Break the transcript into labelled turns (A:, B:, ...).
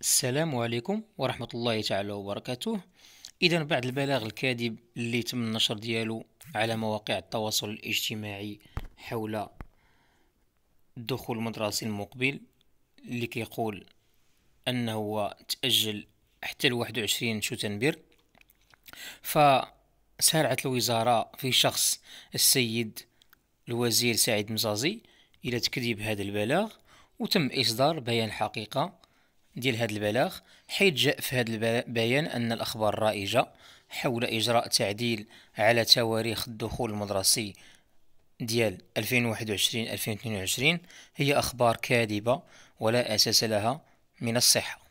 A: السلام عليكم ورحمة الله تعالى وبركاته إذا بعد البلاغ الكاذب اللي تم النشر ديالو على مواقع التواصل الاجتماعي حول الدخول المدرسي المقبل اللي كيقول أنه تأجل حتى لواحد وعشرين شتنبر فسارعت الوزارة في شخص السيد الوزير سعيد مزازي إلى تكذيب هذا البلاغ وتم إصدار بيان حقيقة ديال هذا البلاغ حيث جاء في هذا البيان أن الأخبار الرائجة حول إجراء تعديل على تواريخ الدخول المدرسي ديال 2021-2022 هي أخبار كاذبة ولا أساس لها من الصحة